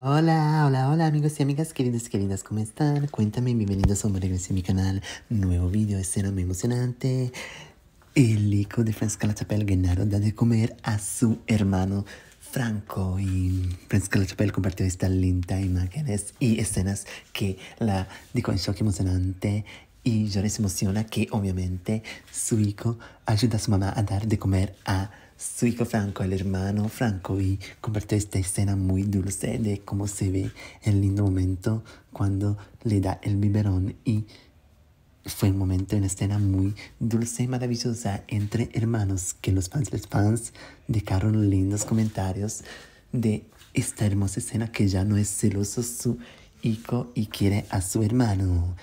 Hola, hola, hola amigos y amigas queridos queridas, ¿cómo están? Cuéntame, bienvenidos a un a mi canal, nuevo video, escena muy emocionante. El hijo de Franz Calachapel Gennaro da de comer a su hermano Franco y Franz Calachapel compartió esta linda imágenes y escenas que la dijo en shock emocionante y yo se emociona que obviamente su hijo ayuda a su mamá a dar de comer a su hijo Franco, el hermano Franco, y compartió esta escena muy dulce de cómo se ve el lindo momento cuando le da el biberón y fue un momento, una escena muy dulce y maravillosa entre hermanos que los fans, los fans dejaron lindos comentarios de esta hermosa escena que ya no es celoso su hijo y quiere a su hermano.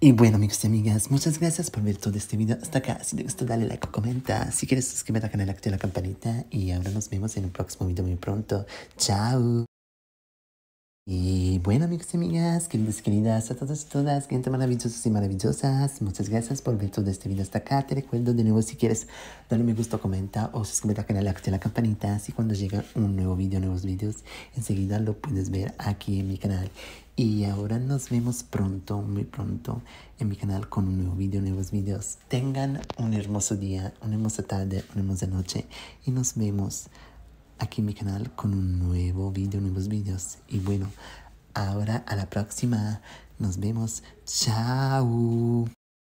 Y bueno, amigos y amigas, muchas gracias por ver todo este video hasta acá. Si te gustó, dale like, comenta. Si quieres, suscríbete al canal, activa la campanita. Y ahora nos vemos en un próximo video muy pronto. Chao. Y bueno, amigos y amigas, queridos y queridas, a todas y todas, gente maravillosos y maravillosas, muchas gracias por ver todo este video hasta acá. Te recuerdo de nuevo, si quieres darle me gusta, comenta o suscríbete al canal, activa la campanita. Así cuando llega un nuevo video, nuevos videos, enseguida lo puedes ver aquí en mi canal. Y ahora nos vemos pronto, muy pronto, en mi canal con un nuevo video, nuevos videos. Tengan un hermoso día, una hermosa tarde, una hermosa noche. Y nos vemos aquí en mi canal con un nuevo video, nuevos videos. Y bueno, Ahora a la próxima. Nos vemos. Chao.